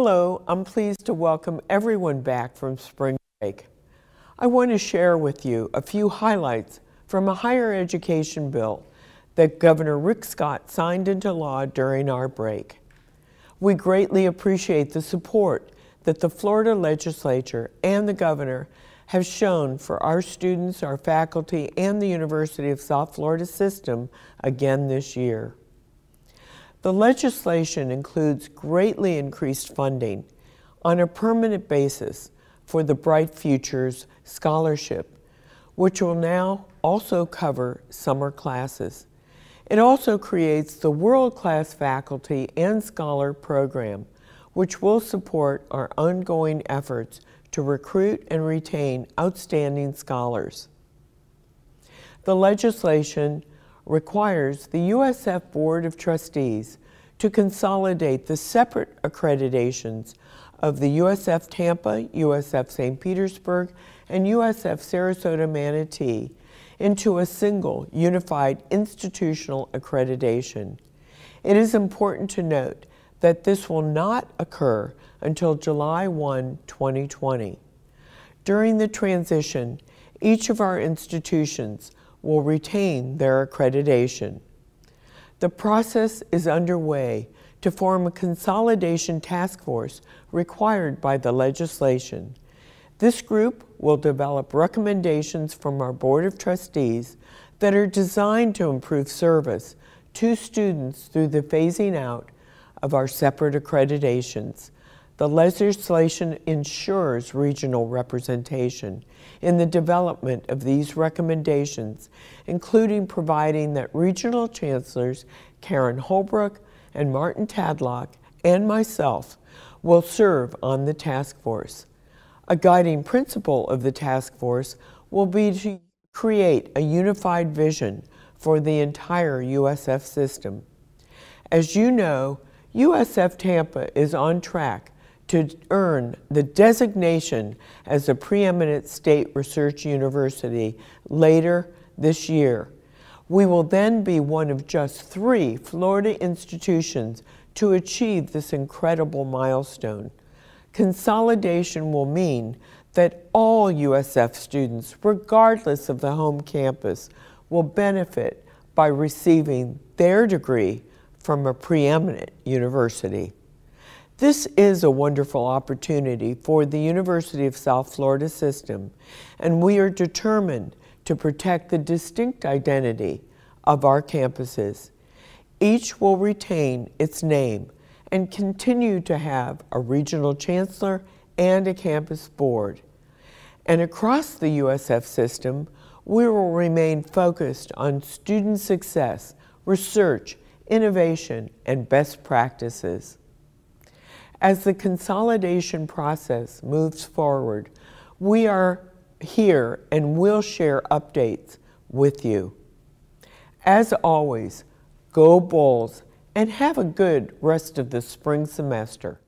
Hello, I'm pleased to welcome everyone back from spring break. I want to share with you a few highlights from a higher education bill that Governor Rick Scott signed into law during our break. We greatly appreciate the support that the Florida legislature and the governor have shown for our students, our faculty, and the University of South Florida system again this year. The legislation includes greatly increased funding on a permanent basis for the Bright Futures Scholarship, which will now also cover summer classes. It also creates the World Class Faculty and Scholar Program, which will support our ongoing efforts to recruit and retain outstanding scholars. The legislation requires the USF Board of Trustees to consolidate the separate accreditations of the USF Tampa, USF St. Petersburg, and USF Sarasota Manatee into a single unified institutional accreditation. It is important to note that this will not occur until July 1, 2020. During the transition, each of our institutions will retain their accreditation. The process is underway to form a consolidation task force required by the legislation. This group will develop recommendations from our Board of Trustees that are designed to improve service to students through the phasing out of our separate accreditations the legislation ensures regional representation in the development of these recommendations, including providing that regional chancellors Karen Holbrook and Martin Tadlock and myself will serve on the task force. A guiding principle of the task force will be to create a unified vision for the entire USF system. As you know, USF Tampa is on track to earn the designation as a preeminent state research university later this year. We will then be one of just three Florida institutions to achieve this incredible milestone. Consolidation will mean that all USF students, regardless of the home campus, will benefit by receiving their degree from a preeminent university. This is a wonderful opportunity for the University of South Florida system, and we are determined to protect the distinct identity of our campuses. Each will retain its name and continue to have a regional chancellor and a campus board. And across the USF system, we will remain focused on student success, research, innovation, and best practices. As the consolidation process moves forward, we are here and will share updates with you. As always, go Bulls and have a good rest of the spring semester.